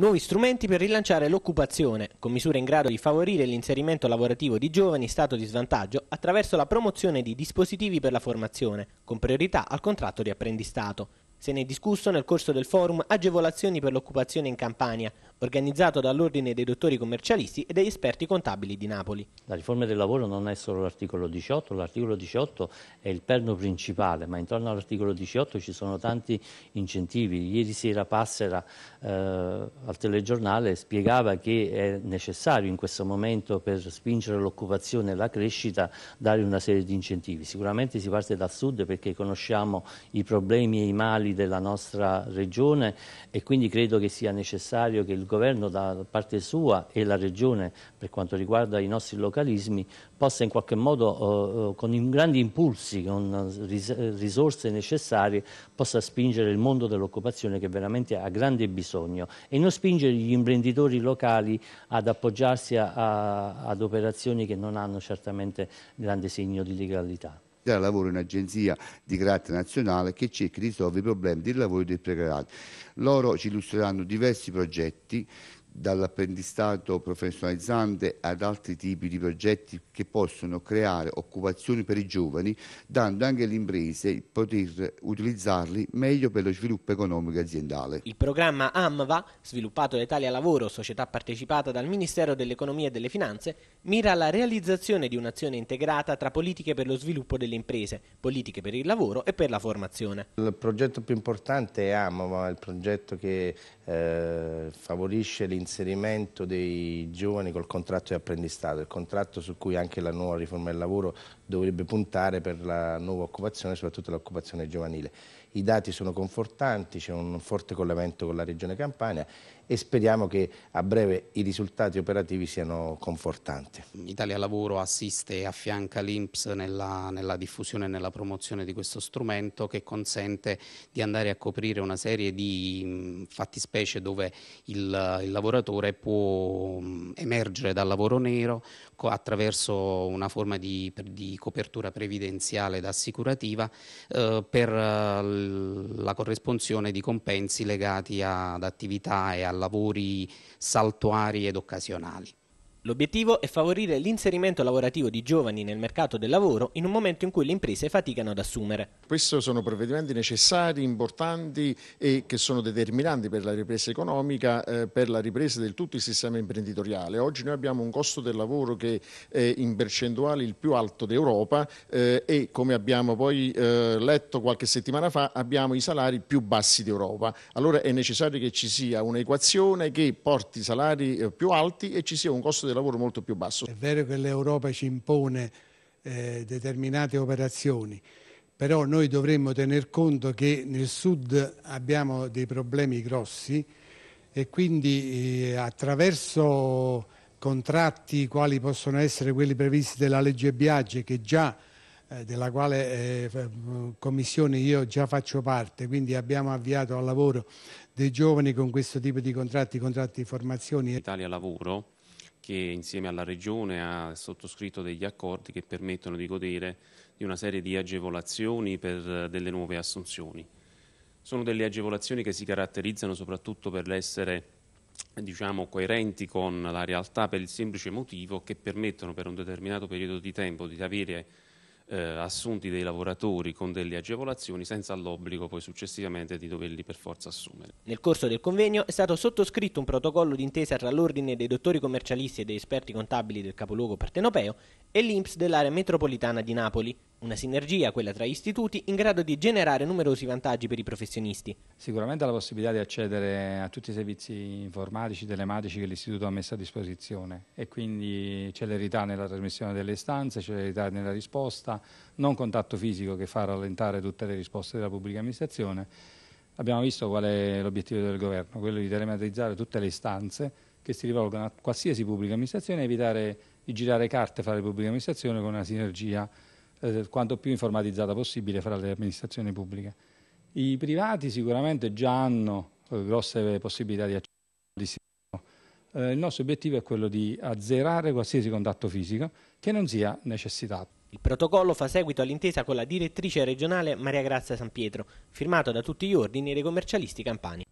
Nuovi strumenti per rilanciare l'occupazione, con misure in grado di favorire l'inserimento lavorativo di giovani in stato di svantaggio attraverso la promozione di dispositivi per la formazione, con priorità al contratto di apprendistato. Se ne è discusso nel corso del forum Agevolazioni per l'occupazione in Campania, organizzato dall'Ordine dei dottori commercialisti e degli esperti contabili di Napoli. La riforma del lavoro non è solo l'articolo 18, l'articolo 18 è il perno principale, ma intorno all'articolo 18 ci sono tanti incentivi. Ieri sera Passera eh, al telegiornale spiegava che è necessario in questo momento per spingere l'occupazione e la crescita dare una serie di incentivi. Sicuramente si parte dal sud perché conosciamo i problemi e i mali popoli della nostra regione e quindi credo che sia necessario che il governo da parte sua e la regione per quanto riguarda i nostri localismi possa in qualche modo eh, eh con grandi impulsi, con risorse necessarie possa spingere il mondo dell'occupazione che veramente ha grande bisogno e non spingere gli imprenditori locali ad appoggiarsi a, a, ad operazioni che non hanno certamente grande segno di legalità darà lavoro in un'agenzia di carattere nazionale che cerca di risolvere i problemi del lavoro dei precariati. Loro ci illustreranno diversi progetti dall'apprendistato professionalizzante ad altri tipi di progetti che possono creare occupazioni per i giovani, dando anche alle imprese il poter utilizzarli meglio per lo sviluppo economico e aziendale. Il programma AMVA, sviluppato da Italia Lavoro, società partecipata dal Ministero dell'Economia e delle Finanze, mira alla realizzazione di un'azione integrata tra politiche per lo sviluppo delle imprese, politiche per il lavoro e per la formazione. Il progetto più importante è AMVA, il progetto che eh, favorisce l'integrazione l'inserimento dei giovani col contratto di apprendistato, il contratto su cui anche la nuova riforma del lavoro dovrebbe puntare per la nuova occupazione, soprattutto l'occupazione giovanile i dati sono confortanti, c'è un forte collegamento con la Regione Campania e speriamo che a breve i risultati operativi siano confortanti. Italia Lavoro assiste e affianca l'INPS nella, nella, diffusione e nella promozione di questo strumento che consente di andare a coprire una serie di mm, fattispecie dove il, il lavoratore può mm, emergere dal lavoro nero attraverso una forma di, di copertura previdenziale ed assicurativa eh, per eh, la corresponsione di compensi legati ad attività e a lavori saltuari ed occasionali. L'obiettivo è favorire l'inserimento lavorativo di giovani nel mercato del lavoro in un momento in cui le imprese faticano ad assumere. Questi sono provvedimenti necessari, importanti e che sono determinanti per la ripresa economica, eh, per la ripresa del tutto il sistema imprenditoriale. Oggi noi abbiamo un costo del lavoro che è in percentuale il più alto d'Europa eh, e come abbiamo poi eh, letto qualche settimana fa abbiamo i salari più bassi d'Europa. Allora è necessario che ci sia un'equazione che porti salari eh, più alti e ci sia un costo del lavoro di lavoro molto più basso. È vero che l'Europa ci impone eh, determinate operazioni, però noi dovremmo tener conto che nel sud abbiamo dei problemi grossi e quindi eh, attraverso contratti quali possono essere quelli previsti dalla legge Biaggi che già eh, della quale eh, mm, commissione io già faccio parte, quindi abbiamo avviato al lavoro dei giovani con questo tipo di contratti, contratti di formazione. Italia Lavoro che insieme alla Regione ha sottoscritto degli accordi che permettono di godere di una serie di agevolazioni per eh, delle nuove assunzioni. Sono delle agevolazioni che si caratterizzano soprattutto per l'essere diciamo, coerenti con la realtà per il semplice motivo che permettono per un determinato periodo di tempo di avere eh, assunti dei lavoratori con delle agevolazioni senza l'obbligo poi successivamente di doverli per forza assumere. Nel corso del convegno è stato sottoscritto un protocollo d'intesa tra l'Ordine dei dottori commercialisti e degli esperti contabili del capoluogo partenopeo e l'INPS dell'area metropolitana di Napoli, una sinergia, quella tra istituti, in grado di generare numerosi vantaggi per i professionisti. Sicuramente la possibilità di accedere a tutti i servizi informatici, telematici che l'istituto ha messo a disposizione e quindi celerità nella trasmissione delle istanze, celerità nella risposta, non contatto fisico che fa rallentare tutte le risposte della pubblica amministrazione. Abbiamo visto qual è l'obiettivo del governo, quello di telematizzare tutte le istanze che si rivolgono a qualsiasi pubblica amministrazione e evitare di girare carte fra le pubbliche amministrazioni con una sinergia eh, quanto più informatizzata possibile fra le amministrazioni pubbliche. I privati sicuramente già hanno eh, grosse possibilità di accesso al sistema. Eh, il nostro obiettivo è quello di azzerare qualsiasi contatto fisico che non sia necessitato. Il protocollo fa seguito all'intesa con la direttrice regionale Maria Grazia San Pietro, firmato da tutti gli ordini dei commercialisti campani.